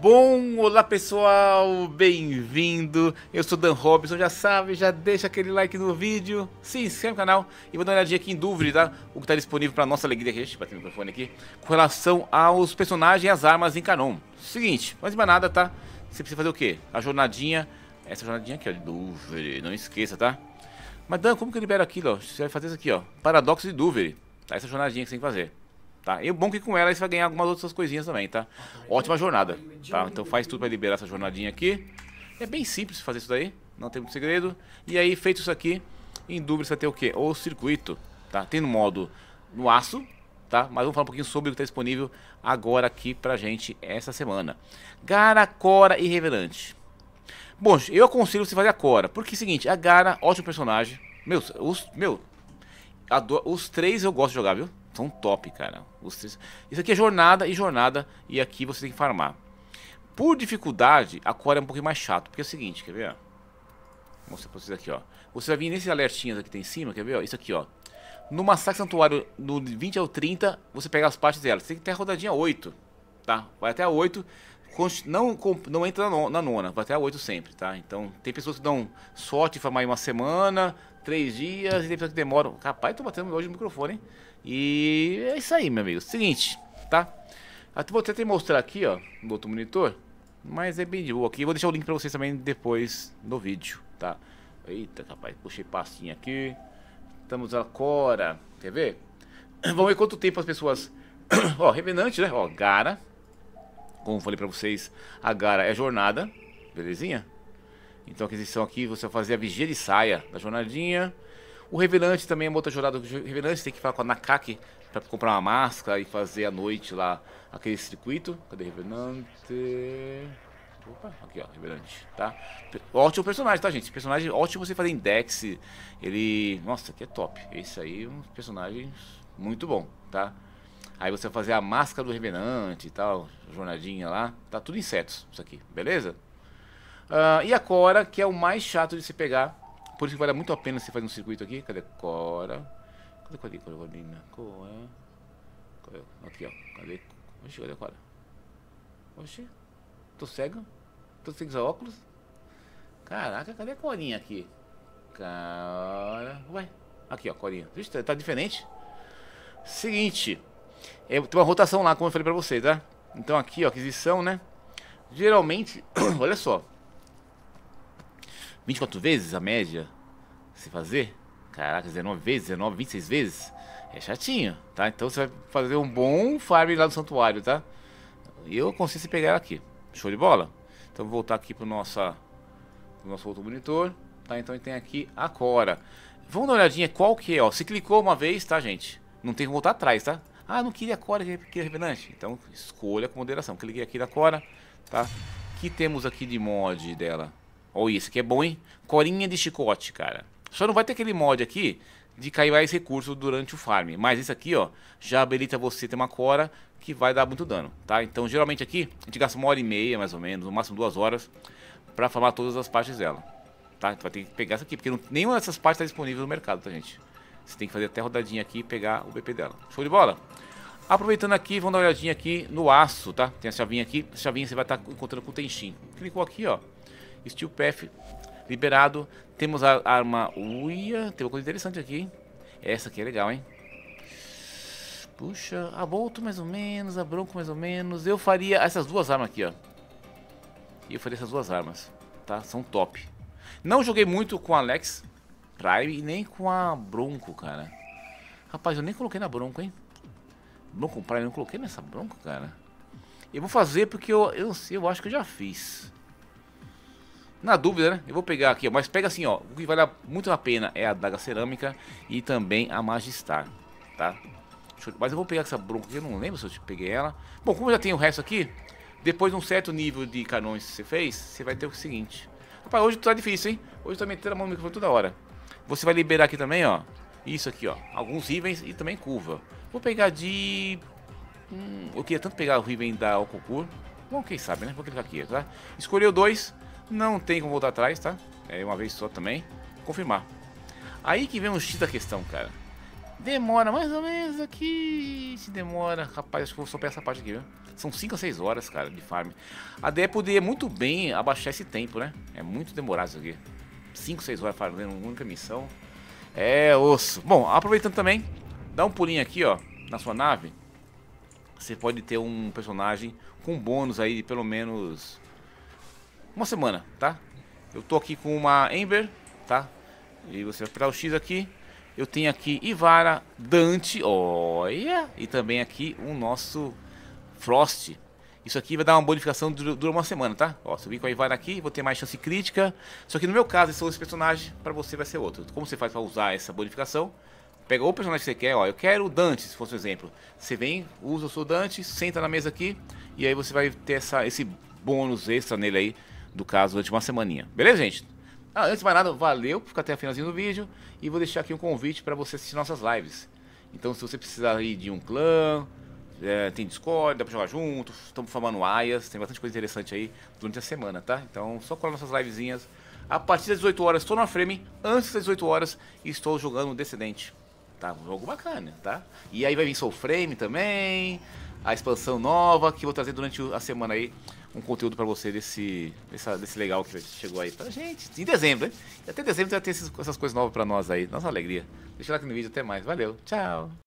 bom? Olá pessoal, bem-vindo. Eu sou Dan Robson, já sabe, já deixa aquele like no vídeo, se inscreve no canal e vou dar uma olhadinha aqui em dúvida, tá? o que está disponível para nossa alegria, deixa eu bater o microfone aqui, com relação aos personagens e as armas em Canon. Seguinte, mas mais nada, tá? Você precisa fazer o quê? A jornadinha, essa jornadinha aqui, ó, de dúvida, não esqueça, tá? Mas Dan, como que eu libero aquilo, ó? Você vai fazer isso aqui, ó, paradoxo de dúvida, tá? Essa jornadinha que você tem que fazer. Tá? E o bom é que com ela você vai ganhar algumas outras coisinhas também, tá? Ótima jornada, tá? Então faz tudo para liberar essa jornadinha aqui. É bem simples fazer isso daí, não tem muito segredo. E aí, feito isso aqui, em dúvida você vai ter o quê? O circuito, tá? Tem no modo no aço, tá? Mas vamos falar um pouquinho sobre o que está disponível agora aqui pra gente essa semana. Gara, Cora e Revelante Bom, eu aconselho você fazer a Cora, porque é o seguinte, a Gara, ótimo personagem. Meus, os, meu, adoro, os três eu gosto de jogar, viu? são top, cara. Isso aqui é jornada e jornada, e aqui você tem que farmar. Por dificuldade, a core é um pouquinho mais chato, porque é o seguinte, quer ver? Vou mostrar pra vocês aqui, ó. Você vai vir nesses alertinho aqui que tem em cima, quer ver? Isso aqui, ó. No Massacre Santuário, do 20 ao 30, você pega as partes delas. Tem que ter a rodadinha 8, tá? Vai até a 8, não, não entra na nona, vai até a 8 sempre, tá? Então, tem pessoas que dão sorte e farmar em uma semana, três dias e tem pessoas que demoram. Rapaz, tô batendo longe do microfone, hein? E é isso aí, meu amigo. Seguinte, tá? Até ah, vou tentar mostrar aqui, ó, no outro monitor. Mas é bem de boa aqui. Vou deixar o link pra vocês também depois no vídeo, tá? Eita, rapaz, puxei pastinha aqui. Estamos agora. Quer ver? Vamos ver quanto tempo as pessoas. ó, Revenante, né? Ó, Gara. Como falei pra vocês, a Gara é jornada. Belezinha? Então, a aquisição aqui, você vai fazer a vigia de saia da jornadinha. O revelante também é uma outra jornada. O revelante tem que falar com a Nakaki para comprar uma máscara e fazer à noite lá aquele circuito. Cadê o revelante? Opa, aqui ó, revelante, tá? Ótimo personagem, tá, gente? personagem é ótimo você fazer index. Ele. Nossa, que é top. Esse aí é um personagem muito bom, tá? Aí você vai fazer a máscara do revenante e tal, jornadinha lá. Tá tudo insetos isso aqui, beleza? Uh, e a Cora, que é o mais chato de se pegar. Por isso que vale muito a pena você fazer um circuito aqui. Cadê Cora? Cadê Cora? Cora? Cora? Aqui, ó. Cadê? Oxi, cadê a Cora? Oxi. Tô cego? Tô sem usar óculos? Caraca, cadê a Corinha aqui? Cara... Ué? Aqui, ó, Corinha. Vixe, tá diferente. Seguinte. É, tem uma rotação lá, como eu falei pra vocês, tá? Então aqui, ó, aquisição, né? Geralmente, olha só. 24 vezes a média se fazer. Caraca, 19 vezes, 19, 26 vezes. É chatinho, tá? Então você vai fazer um bom farm lá no santuário, tá? Eu consigo se pegar ela aqui. Show de bola? Então vou voltar aqui pro, nossa, pro nosso outro monitor. Tá? Então tem aqui a Cora. Vamos dar uma olhadinha qual que é, ó. Se clicou uma vez, tá, gente? Não tem que voltar atrás, tá? Ah, não queria a Cora, queria Revenante. Então escolha com moderação. Cliquei aqui na Cora, tá? que temos aqui de mod dela? Ou isso que é bom, hein? Corinha de chicote, cara. Só não vai ter aquele mod aqui de cair mais recursos durante o farm. Mas isso aqui, ó, já habilita você ter uma cora que vai dar muito dano, tá? Então, geralmente aqui, a gente gasta uma hora e meia, mais ou menos, no máximo duas horas, pra farmar todas as partes dela, tá? Então vai ter que pegar essa aqui, porque não, nenhuma dessas partes tá disponível no mercado, tá, gente? Você tem que fazer até rodadinha aqui e pegar o BP dela. Show de bola? Aproveitando aqui, vamos dar uma olhadinha aqui no aço, tá? Tem a chavinha aqui, a chavinha você vai estar tá encontrando com o Tenshin. Clicou aqui, ó. Steel Path liberado. Temos a arma Uia. Tem uma coisa interessante aqui. Essa aqui é legal, hein? Puxa, a Bolto mais ou menos, a Bronco mais ou menos. Eu faria essas duas armas aqui, ó. E eu faria essas duas armas, tá? São top. Não joguei muito com a Alex Prime e nem com a Bronco, cara. Rapaz, eu nem coloquei na Bronco, hein? Bronco Prime, eu não coloquei nessa Bronco, cara. Eu vou fazer porque eu, eu, eu acho que eu já fiz. Na dúvida, né? Eu vou pegar aqui, ó, mas pega assim, ó. O que vale muito a pena é a daga cerâmica e também a magistar, tá? Eu, mas eu vou pegar essa bronca aqui, eu não lembro se eu peguei ela. Bom, como já tem o resto aqui, depois de um certo nível de canões que você fez, você vai ter o seguinte. Rapaz, hoje tá difícil, hein? Hoje tá metendo a mão no microfone toda hora. Você vai liberar aqui também, ó. Isso aqui, ó. Alguns rivens e também curva. Vou pegar de... Hum, eu queria tanto pegar o riven da Alcocur. Bom, quem sabe, né? Vou clicar aqui, tá? Escolheu dois... Não tem como voltar atrás, tá? É uma vez só também. Confirmar. Aí que vem o X da questão, cara. Demora mais ou menos aqui. Se demora. Rapaz, acho que vou só pegar essa parte aqui, viu? São 5 a 6 horas, cara, de farm. A DE poderia muito bem abaixar esse tempo, né? É muito demorado isso aqui. 5, 6 horas fazendo uma única missão. É osso. Bom, aproveitando também, dá um pulinho aqui, ó, na sua nave. Você pode ter um personagem com bônus aí de pelo menos uma semana, tá? Eu tô aqui com uma Ember, tá? E você vai apertar o X aqui. Eu tenho aqui Ivara, Dante, olha! E também aqui o nosso Frost. Isso aqui vai dar uma bonificação, dura uma semana, tá? Ó, se eu vir com a Ivara aqui, vou ter mais chance crítica. Só que no meu caso, esse personagem, pra você vai ser outro. Como você faz pra usar essa bonificação? Pega o personagem que você quer, ó, eu quero o Dante, se fosse um exemplo. Você vem, usa o seu Dante, senta na mesa aqui, e aí você vai ter essa, esse bônus extra nele aí, do caso durante uma semaninha. Beleza, gente? Ah, antes de mais nada, valeu por ficar até o finalzinho do vídeo e vou deixar aqui um convite para você assistir nossas lives. Então, se você precisar ir de um clã, é, tem Discord, dá pra jogar junto, estamos formando aias, tem bastante coisa interessante aí durante a semana, tá? Então, só colar nossas livezinhas. A partir das 18 horas estou no frame, antes das 18 horas estou jogando Descendente. Tá, um jogo bacana, tá? E aí vai vir Soul Frame também, a expansão nova que vou trazer durante a semana aí um conteúdo para você desse, desse legal que chegou aí pra gente. Em dezembro, hein? Até dezembro vai ter essas coisas novas para nós aí. Nossa alegria. Deixa o like no vídeo, até mais. Valeu, tchau.